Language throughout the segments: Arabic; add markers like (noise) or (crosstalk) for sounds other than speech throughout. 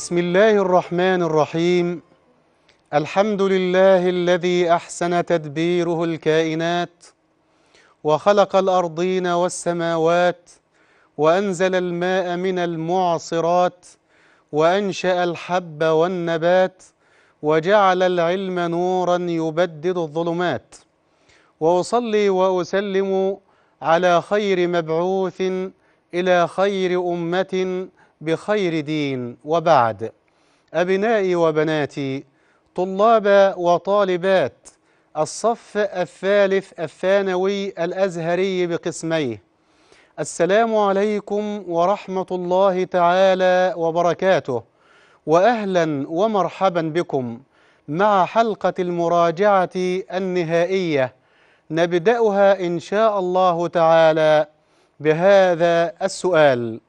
بسم الله الرحمن الرحيم الحمد لله الذي أحسن تدبيره الكائنات وخلق الأرضين والسماوات وأنزل الماء من المعصرات وأنشأ الحب والنبات وجعل العلم نورا يبدد الظلمات وأصلي وأسلم على خير مبعوث إلى خير أمة بخير دين وبعد أبنائي وبناتي طلاب وطالبات الصف الثالث الثانوي الأزهري بقسميه السلام عليكم ورحمة الله تعالى وبركاته وأهلا ومرحبا بكم مع حلقة المراجعة النهائية نبدأها إن شاء الله تعالى بهذا السؤال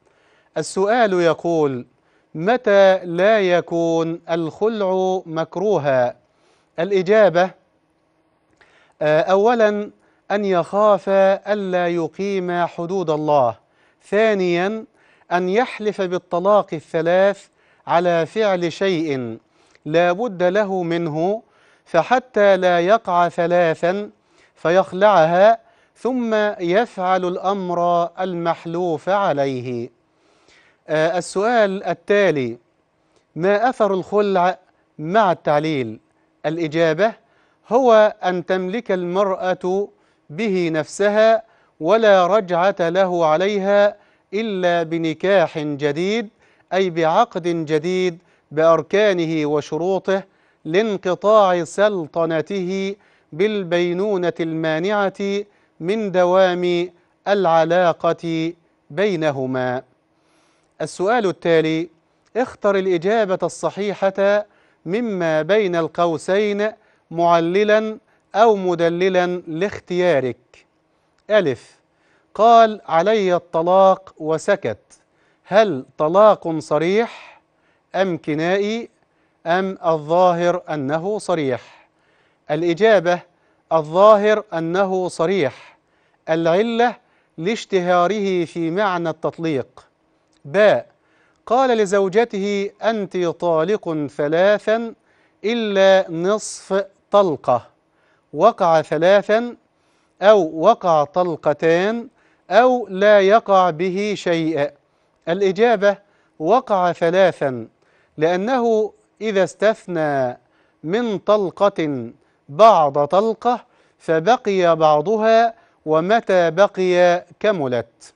السؤال يقول متى لا يكون الخلع مكروها الإجابة آه، أولا أن يخاف ألا يقيم حدود الله ثانيا أن يحلف بالطلاق الثلاث على فعل شيء لا بد له منه فحتى لا يقع ثلاثا فيخلعها ثم يفعل الأمر المحلوف عليه آه، السؤال التالي ما أثر الخلع مع التعليل الإجابة هو أن تملك المرأة به نفسها ولا رجعة له عليها إلا بنكاح جديد أي بعقد جديد بأركانه وشروطه لانقطاع سلطنته بالبينونة المانعة من دوام العلاقة بينهما السؤال التالي اختر الإجابة الصحيحة مما بين القوسين معللا أو مدللا لاختيارك ألف قال علي الطلاق وسكت هل طلاق صريح أم كنائي أم الظاهر أنه صريح الإجابة الظاهر أنه صريح العلة لاشتهاره في معنى التطليق باء قال لزوجته أنت طالق ثلاثا إلا نصف طلقة وقع ثلاثا أو وقع طلقتان أو لا يقع به شيء الإجابة وقع ثلاثا لأنه إذا استثنى من طلقة بعض طلقة فبقي بعضها ومتى بقي كملت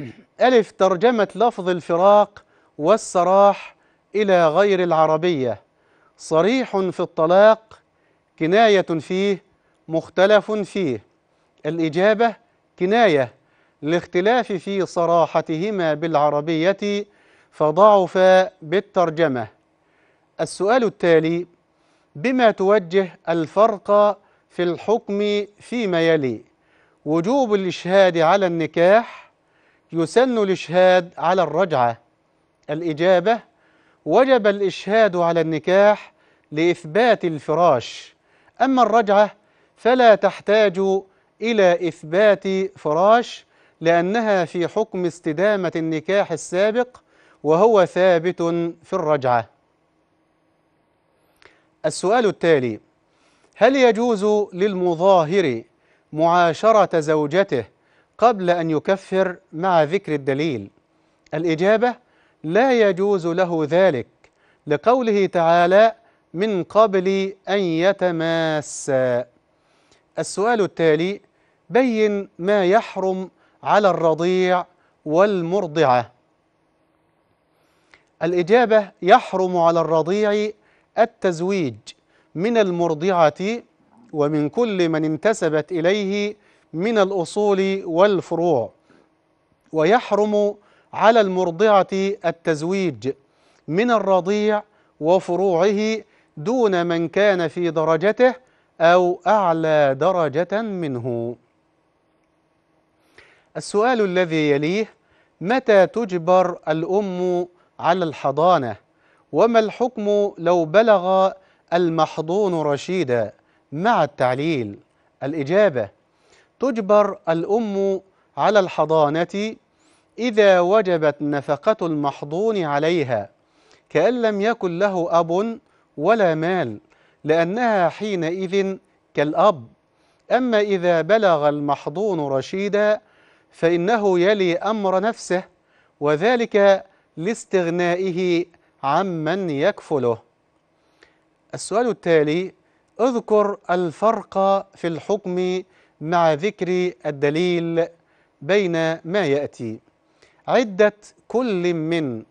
(coughs) ألف ترجمة لفظ الفراق والسراح إلى غير العربية صريح في الطلاق كناية فيه مختلف فيه الإجابة كناية لاختلاف في صراحتهما بالعربية فضعف بالترجمة السؤال التالي بما توجه الفرق في الحكم فيما يلي وجوب الإشهاد على النكاح يسن الإشهاد على الرجعة الإجابة وجب الإشهاد على النكاح لإثبات الفراش أما الرجعة فلا تحتاج إلى إثبات فراش لأنها في حكم استدامة النكاح السابق وهو ثابت في الرجعة السؤال التالي هل يجوز للمظاهر معاشرة زوجته قبل أن يكفر مع ذكر الدليل الإجابة لا يجوز له ذلك لقوله تعالى من قبل أن يتماسا السؤال التالي بين ما يحرم على الرضيع والمرضعة الإجابة يحرم على الرضيع التزويج من المرضعة ومن كل من انتسبت إليه من الأصول والفروع ويحرم على المرضعة التزويج من الرضيع وفروعه دون من كان في درجته أو أعلى درجة منه السؤال الذي يليه متى تجبر الأم على الحضانة وما الحكم لو بلغ المحضون رشيدا مع التعليل الإجابة تجبر الأم على الحضانة إذا وجبت نفقة المحضون عليها كأن لم يكن له أب ولا مال لأنها حينئذ كالأب أما إذا بلغ المحضون رشيدا فإنه يلي أمر نفسه وذلك لاستغنائه عمن يكفله السؤال التالي اذكر الفرق في الحكم مع ذكر الدليل بين ما يأتي عدة كل من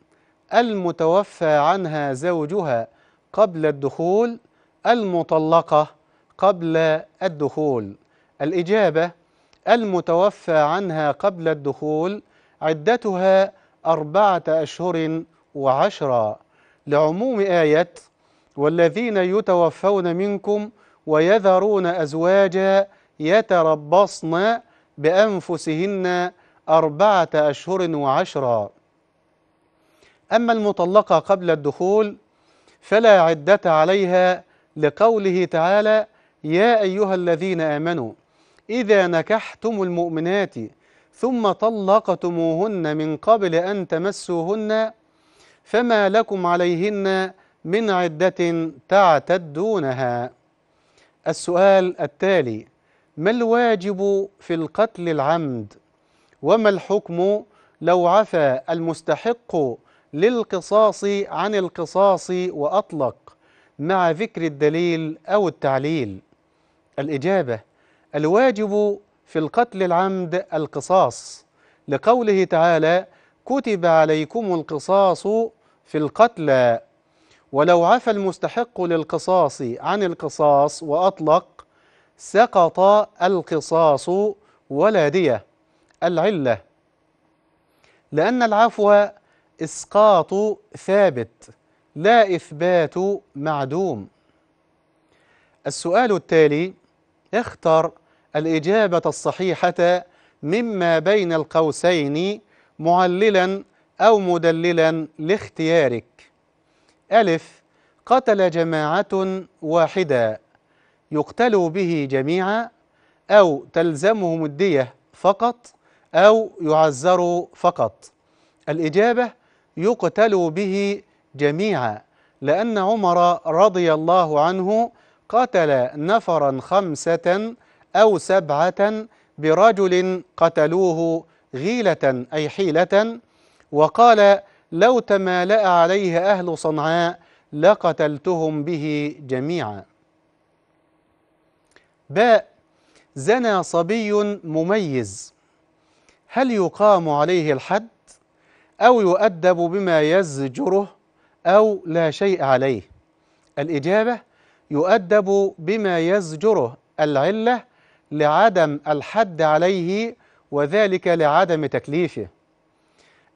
المتوفى عنها زوجها قبل الدخول المطلقة قبل الدخول الإجابة المتوفى عنها قبل الدخول عدتها أربعة أشهر وعشرة لعموم آية والذين يتوفون منكم ويذرون أزواجا يتربصن بأنفسهن أربعة أشهر وعشرا أما المطلقة قبل الدخول فلا عدة عليها لقوله تعالى يا أيها الذين آمنوا إذا نكحتم المؤمنات ثم طلقتموهن من قبل أن تمسوهن فما لكم عليهن من عدة تعتدونها السؤال التالي ما الواجب في القتل العمد وما الحكم لو عفى المستحق للقصاص عن القصاص وأطلق مع ذكر الدليل أو التعليل الإجابة الواجب في القتل العمد القصاص لقوله تعالى كتب عليكم القصاص في القتلى ولو عفى المستحق للقصاص عن القصاص وأطلق سقط القصاص ولا دية العلة لأن العفو إسقاط ثابت لا إثبات معدوم السؤال التالي اختر الإجابة الصحيحة مما بين القوسين معللا أو مدللا لاختيارك ألف قتل جماعة واحدة يقتلوا به جميعا أو تلزمهم الدية فقط أو يعزروا فقط الإجابة يقتلوا به جميعا لأن عمر رضي الله عنه قتل نفرا خمسة أو سبعة برجل قتلوه غيلة أي حيلة وقال لو تمالأ عليه أهل صنعاء لقتلتهم به جميعا باء زنى صبي مميز هل يقام عليه الحد أو يؤدب بما يزجره أو لا شيء عليه الإجابة يؤدب بما يزجره العلة لعدم الحد عليه وذلك لعدم تكليفه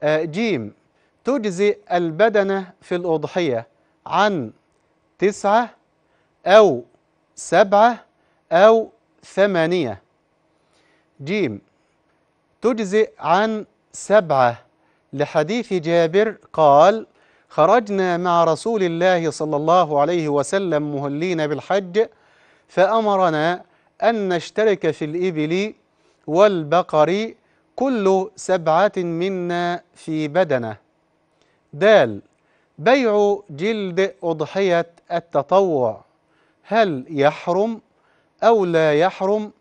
جيم تجزئ البدنة في الأضحية عن تسعة أو سبعة أو ثمانية جيم تجزئ عن سبعة لحديث جابر قال خرجنا مع رسول الله صلى الله عليه وسلم مهلين بالحج فأمرنا أن نشترك في الإبل والبقر كل سبعة منا في بدنة دال بيع جلد أضحية التطوع هل يحرم أو لا يحرم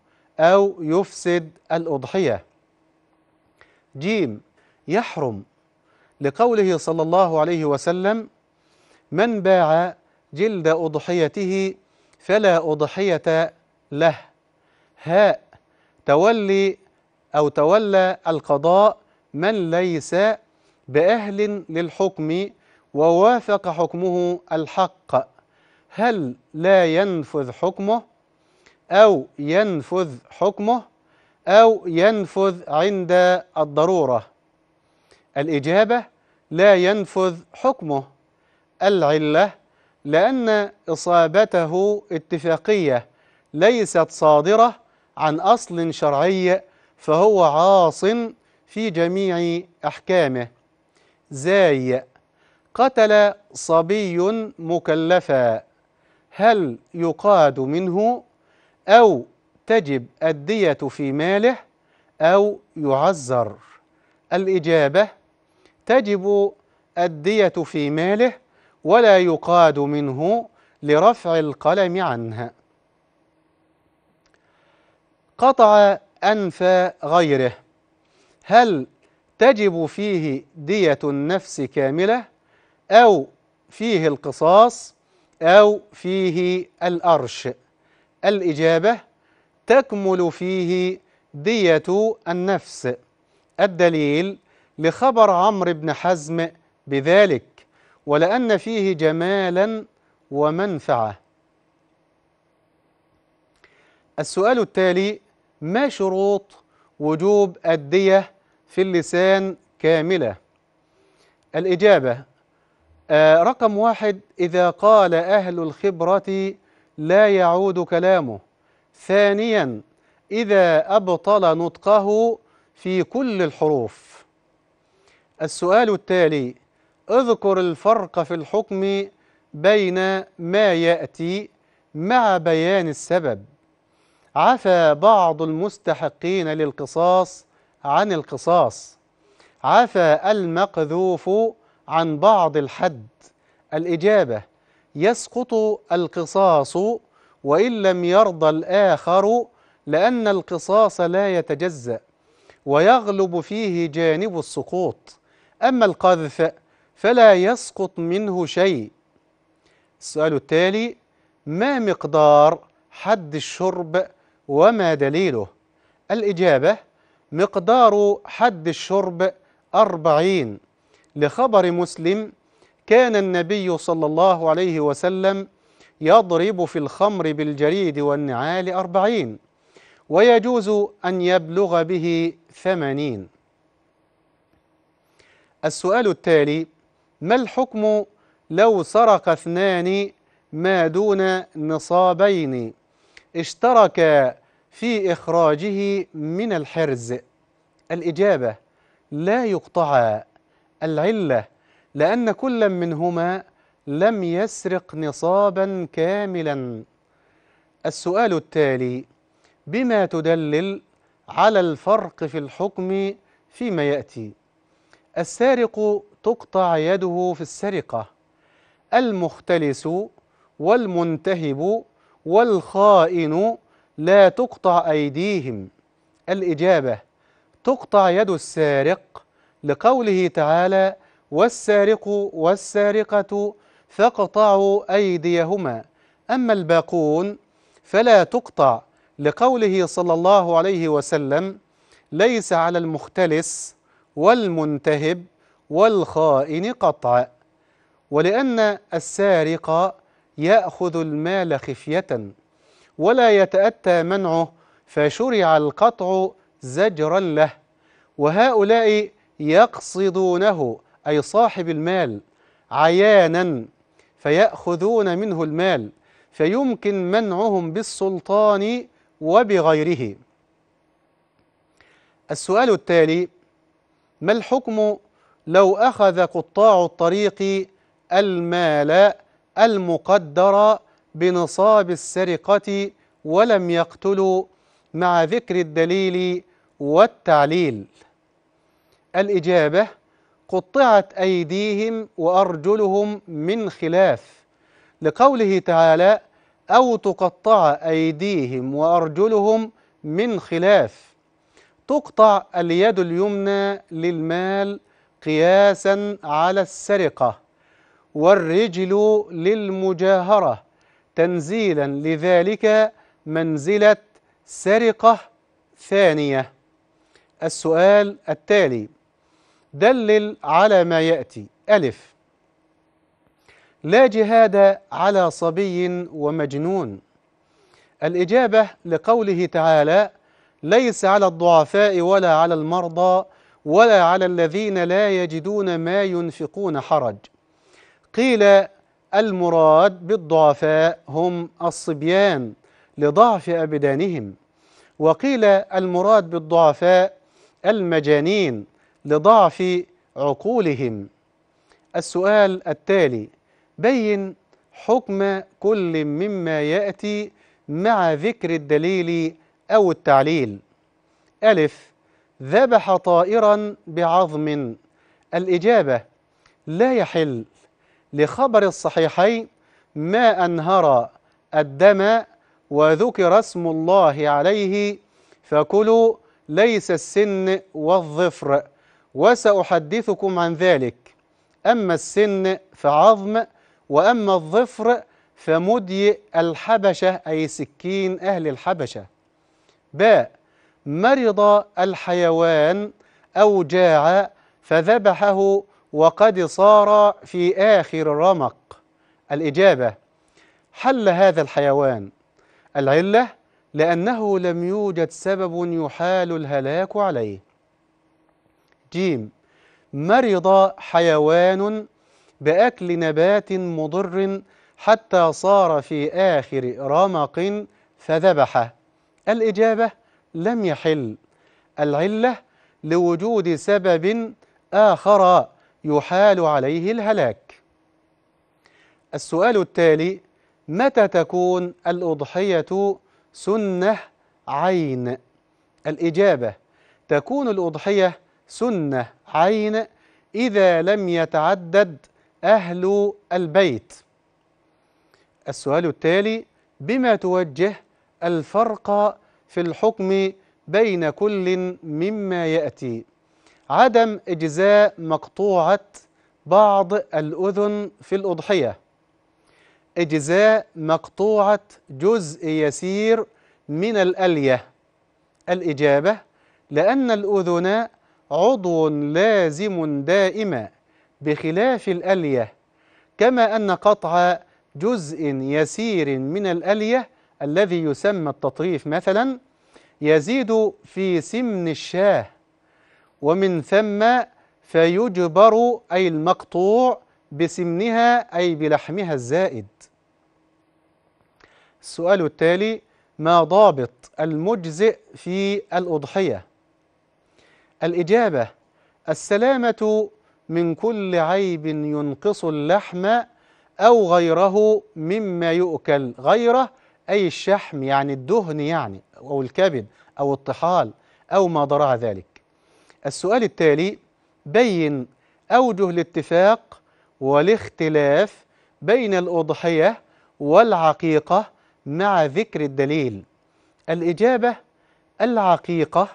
أو يفسد الأضحية جيم يحرم لقوله صلى الله عليه وسلم من باع جلد أضحيته فلا أضحية له هاء تولي أو تولى القضاء من ليس بأهل للحكم ووافق حكمه الحق هل لا ينفذ حكمه أو ينفذ حكمه أو ينفذ عند الضرورة الإجابة لا ينفذ حكمه العلة لأن إصابته اتفاقية ليست صادرة عن أصل شرعي فهو عاص في جميع أحكامه زاي قتل صبي مكلفا هل يقاد منه أو تجب الدية في ماله أو يعزر الإجابة تجب الدية في ماله ولا يقاد منه لرفع القلم عنها قطع أنف غيره هل تجب فيه دية النفس كاملة أو فيه القصاص أو فيه الأرش الإجابة تكمل فيه دية النفس الدليل لخبر عمرو بن حزم بذلك ولأن فيه جمالا ومنفعة السؤال التالي ما شروط وجوب الدية في اللسان كاملة الإجابة آه، رقم واحد إذا قال أهل الخبرة لا يعود كلامه ثانيا إذا أبطل نطقه في كل الحروف السؤال التالي اذكر الفرق في الحكم بين ما يأتي مع بيان السبب عفى بعض المستحقين للقصاص عن القصاص عفى المقذوف عن بعض الحد الإجابة يسقط القصاص وإن لم يرضى الآخر لأن القصاص لا يتجزأ ويغلب فيه جانب السقوط أما القذف فلا يسقط منه شيء السؤال التالي ما مقدار حد الشرب وما دليله الإجابة مقدار حد الشرب أربعين لخبر مسلم كان النبي صلى الله عليه وسلم يضرب في الخمر بالجريد والنعال أربعين ويجوز أن يبلغ به ثمانين السؤال التالي ما الحكم لو سرق اثنان ما دون نصابين اشتركا في إخراجه من الحرز الإجابة لا يقطعا العلة لأن كلا منهما لم يسرق نصابا كاملا السؤال التالي بما تدلل على الفرق في الحكم فيما يأتي السارق تقطع يده في السرقة المختلس والمنتهب والخائن لا تقطع أيديهم الإجابة تقطع يد السارق لقوله تعالى والسارق والسارقة فاقطعوا أيديهما أما الباقون فلا تقطع لقوله صلى الله عليه وسلم ليس على المختلس والمنتهب والخائن قطع ولأن السارق يأخذ المال خفية ولا يتأتى منعه فشرع القطع زجرا له وهؤلاء يقصدونه أي صاحب المال عيانا فيأخذون منه المال فيمكن منعهم بالسلطان وبغيره السؤال التالي ما الحكم لو أخذ قطاع الطريق المال المقدر بنصاب السرقة ولم يقتلوا مع ذكر الدليل والتعليل الإجابة قطعت أيديهم وأرجلهم من خلاف لقوله تعالى أو تقطع أيديهم وأرجلهم من خلاف تقطع اليد اليمنى للمال قياسا على السرقة والرجل للمجاهرة تنزيلا لذلك منزلة سرقة ثانية السؤال التالي دلل على ما يأتي ألف لا جهاد على صبي ومجنون الإجابة لقوله تعالى ليس على الضعفاء ولا على المرضى ولا على الذين لا يجدون ما ينفقون حرج قيل المراد بالضعفاء هم الصبيان لضعف أبدانهم وقيل المراد بالضعفاء المجانين لضعف عقولهم السؤال التالي بين حكم كل مما يأتي مع ذكر الدليل أو التعليل ألف ذبح طائرا بعظم الإجابة لا يحل لخبر الصحيحين ما أنهر الدم وذكر اسم الله عليه فكلوا ليس السن والظفر وسأحدثكم عن ذلك أما السن فعظم وأما الظفر فمدي الحبشة أي سكين أهل الحبشة باء مرض الحيوان أو جاع فذبحه وقد صار في آخر الرمق الإجابة حل هذا الحيوان العلة لأنه لم يوجد سبب يحال الهلاك عليه جيم مرض حيوان بأكل نبات مضر حتى صار في آخر رمق فذبحه الإجابة لم يحل العلة لوجود سبب آخر يحال عليه الهلاك السؤال التالي متى تكون الأضحية سنة عين الإجابة تكون الأضحية سنة عين إذا لم يتعدد أهل البيت السؤال التالي بما توجه الفرق في الحكم بين كل مما يأتي عدم إجزاء مقطوعة بعض الأذن في الأضحية إجزاء مقطوعة جزء يسير من الألية الإجابة لأن الأذن عضو لازم دائما بخلاف الألية كما أن قطع جزء يسير من الألية الذي يسمى التطريف مثلا يزيد في سمن الشاه ومن ثم فيجبر أي المقطوع بسمنها أي بلحمها الزائد السؤال التالي ما ضابط المجزئ في الأضحية الإجابة السلامة من كل عيب ينقص اللحم أو غيره مما يؤكل غيره أي الشحم يعني الدهن يعني أو الكبد أو الطحال أو ما ضرع ذلك السؤال التالي بين أوجه الاتفاق والاختلاف بين الأضحية والعقيقة مع ذكر الدليل الإجابة العقيقة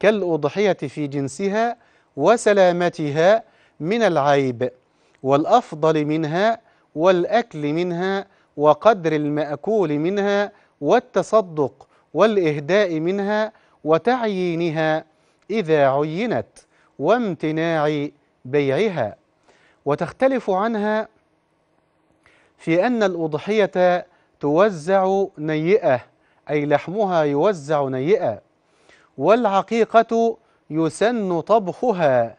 كالأضحية في جنسها وسلامتها من العيب والأفضل منها والأكل منها وقدر المأكول منها والتصدق والإهداء منها وتعيينها إذا عينت وامتناع بيعها وتختلف عنها في أن الأضحية توزع نيئة أي لحمها يوزع نيئة والعقيقة يسن طبخها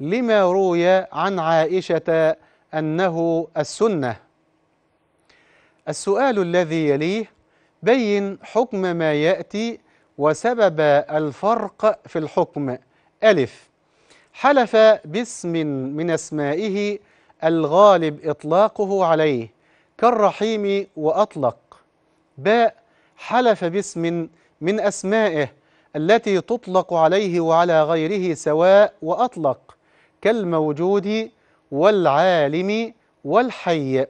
لما روي عن عائشة أنه السنة السؤال الذي يليه بين حكم ما يأتي وسبب الفرق في الحكم ألف حلف باسم من اسمائه الغالب إطلاقه عليه كالرحيم وأطلق باء حلف باسم من أسمائه التي تطلق عليه وعلى غيره سواء وأطلق كالموجود والعالم والحي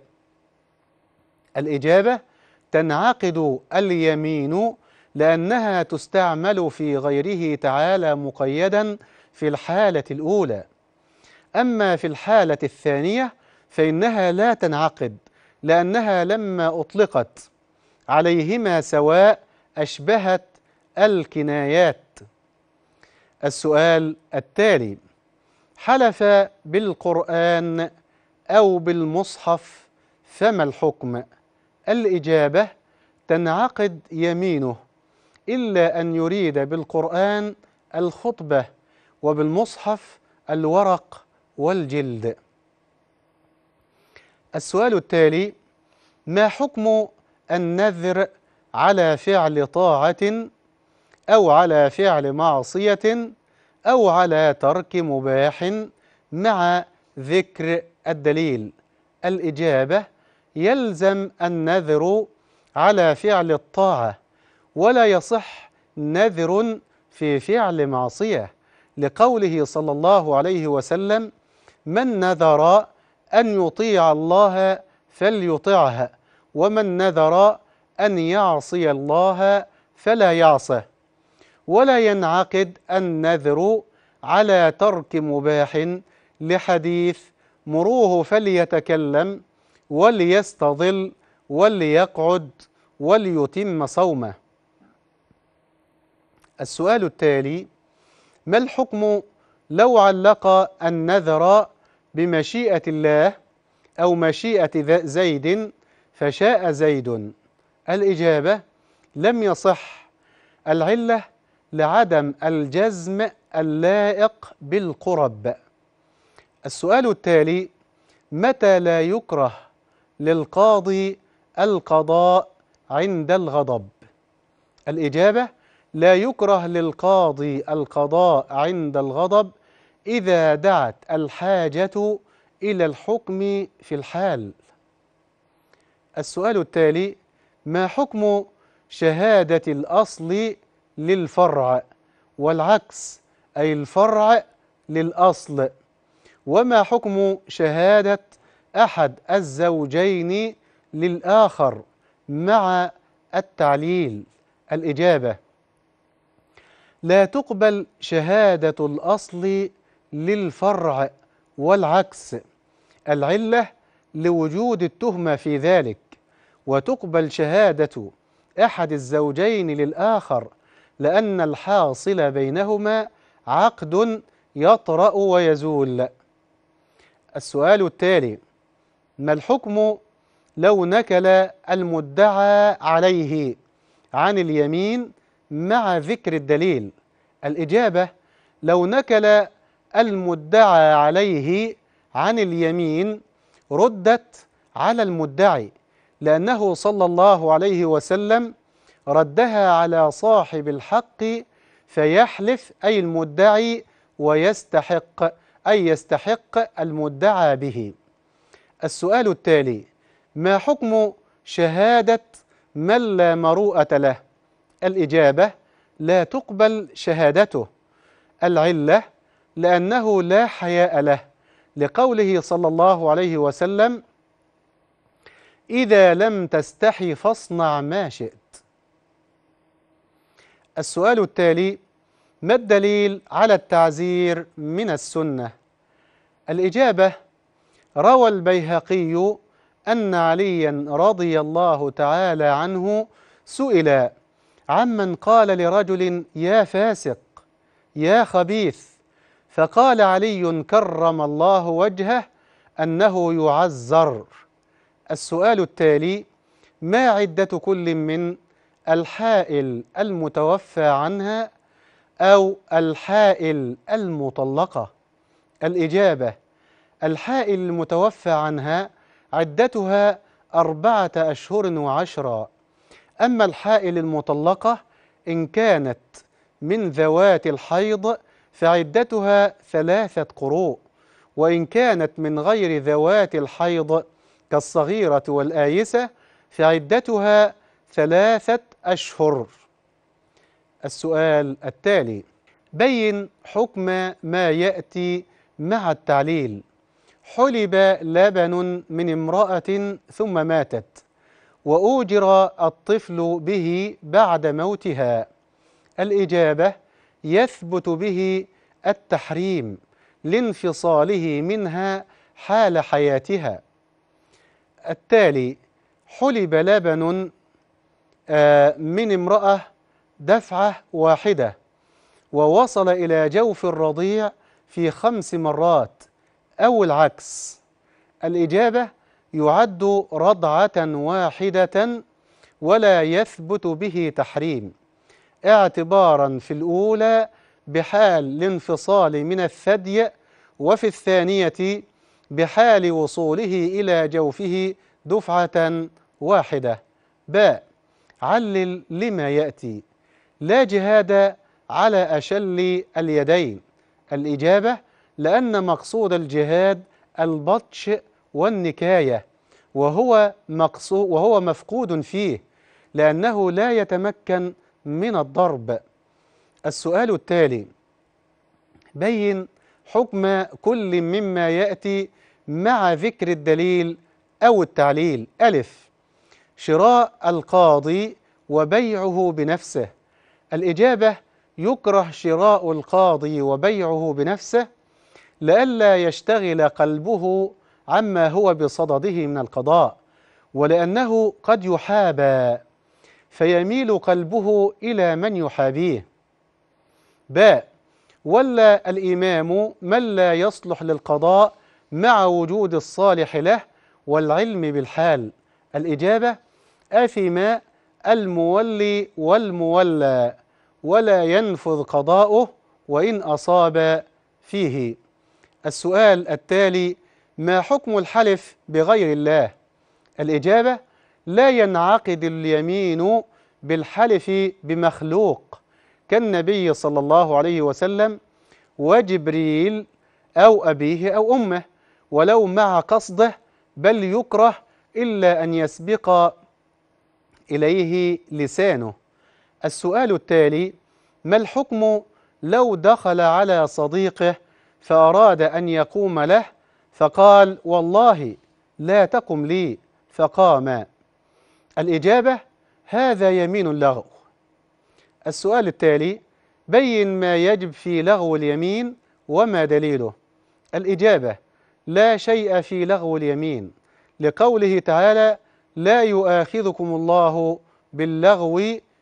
الإجابة تنعقد اليمين لأنها تستعمل في غيره تعالى مقيدا في الحالة الأولى أما في الحالة الثانية فإنها لا تنعقد لأنها لما أطلقت عليهما سواء أشبهت الكنايات السؤال التالي حلف بالقرآن أو بالمصحف فما الحكم؟ الإجابة تنعقد يمينه إلا أن يريد بالقرآن الخطبة وبالمصحف الورق والجلد السؤال التالي ما حكم النذر على فعل طاعة أو على فعل معصية أو على ترك مباح مع ذكر الدليل الإجابة يلزم النذر على فعل الطاعة ولا يصح نذر في فعل معصية لقوله صلى الله عليه وسلم من نذر أن يطيع الله فليطعها ومن نذر أن يعصي الله فلا يعصه ولا ينعقد النذر على ترك مباح لحديث مروه فليتكلم وليستظل وليقعد وليتم صومه السؤال التالي ما الحكم لو علق النذر بمشيئة الله أو مشيئة زيد فشاء زيد الإجابة لم يصح العلة لعدم الجزم اللائق بالقرب السؤال التالي متى لا يكره للقاضي القضاء عند الغضب الإجابة لا يكره للقاضي القضاء عند الغضب إذا دعت الحاجة إلى الحكم في الحال السؤال التالي ما حكم شهادة الأصل للفرع والعكس أي الفرع للأصل وما حكم شهادة أحد الزوجين للآخر مع التعليل الإجابة لا تقبل شهادة الأصل للفرع والعكس العلة لوجود التهمة في ذلك وتقبل شهادة أحد الزوجين للآخر لأن الحاصل بينهما عقد يطرأ ويزول السؤال التالي ما الحكم لو نكل المدعى عليه عن اليمين مع ذكر الدليل الإجابة لو نكل المدعى عليه عن اليمين ردت على المدعي لأنه صلى الله عليه وسلم ردها على صاحب الحق فيحلف أي المدعي ويستحق أي يستحق المدعى به السؤال التالي ما حكم شهادة من لا مروءة له الإجابة لا تقبل شهادته العلة لأنه لا حياء له لقوله صلى الله عليه وسلم إذا لم تستحي فاصنع ما شئت السؤال التالي ما الدليل على التعزير من السنة؟ الإجابة روى البيهقي أن عليا رضي الله تعالى عنه سئل عمن قال لرجل يا فاسق يا خبيث فقال علي كرم الله وجهه أنه يعزر السؤال التالي ما عدة كل من الحائل المتوفى عنها أو الحائل المطلقة الإجابة الحائل المتوفى عنها عدتها أربعة أشهر وعشرة أما الحائل المطلقة إن كانت من ذوات الحيض فعدتها ثلاثة قروء وإن كانت من غير ذوات الحيض كالصغيرة والآيسة فعدتها ثلاثة أشهر السؤال التالي بين حكم ما يأتي مع التعليل حلب لبن من امرأة ثم ماتت وأوجر الطفل به بعد موتها الإجابة يثبت به التحريم لانفصاله منها حال حياتها التالي حلب لبن آه، من امرأة دفعة واحدة ووصل إلى جوف الرضيع في خمس مرات أو العكس الإجابة يعد رضعة واحدة ولا يثبت به تحريم اعتبارا في الأولى بحال الانفصال من الثدي وفي الثانية بحال وصوله إلى جوفه دفعة واحدة باء علل لما يأتي لا جهاد على أشل اليدين الإجابة لأن مقصود الجهاد البطش والنكاية وهو, مقصود وهو مفقود فيه لأنه لا يتمكن من الضرب السؤال التالي بين حكم كل مما يأتي مع ذكر الدليل أو التعليل ألف شراء القاضي وبيعه بنفسه الإجابة يكره شراء القاضي وبيعه بنفسه لئلا يشتغل قلبه عما هو بصدده من القضاء ولأنه قد يحابى فيميل قلبه إلى من يحابيه باء ولا الإمام من لا يصلح للقضاء مع وجود الصالح له والعلم بالحال الإجابة أثم المولي والمولى ولا ينفذ قضاؤه وإن أصاب فيه السؤال التالي ما حكم الحلف بغير الله الإجابة لا ينعقد اليمين بالحلف بمخلوق كالنبي صلى الله عليه وسلم وجبريل أو أبيه أو أمه ولو مع قصده بل يكره إلا أن يسبق إليه لسانه السؤال التالي ما الحكم لو دخل على صديقه فأراد أن يقوم له فقال والله لا تقم لي فقام الإجابة هذا يمين لغو السؤال التالي بين ما يجب في لغو اليمين وما دليله الإجابة لا شيء في لغو اليمين لقوله تعالى لا يؤاخذكم الله باللغو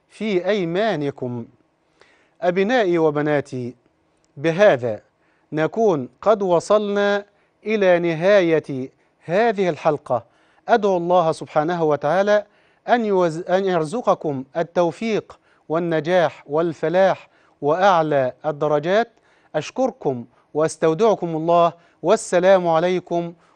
في أيمانكم أبنائي وبناتي بهذا نكون قد وصلنا إلى نهاية هذه الحلقة أدعو الله سبحانه وتعالى أن, يوز... أن يرزقكم التوفيق والنجاح والفلاح وأعلى الدرجات أشكركم واستودعكم الله والسلام عليكم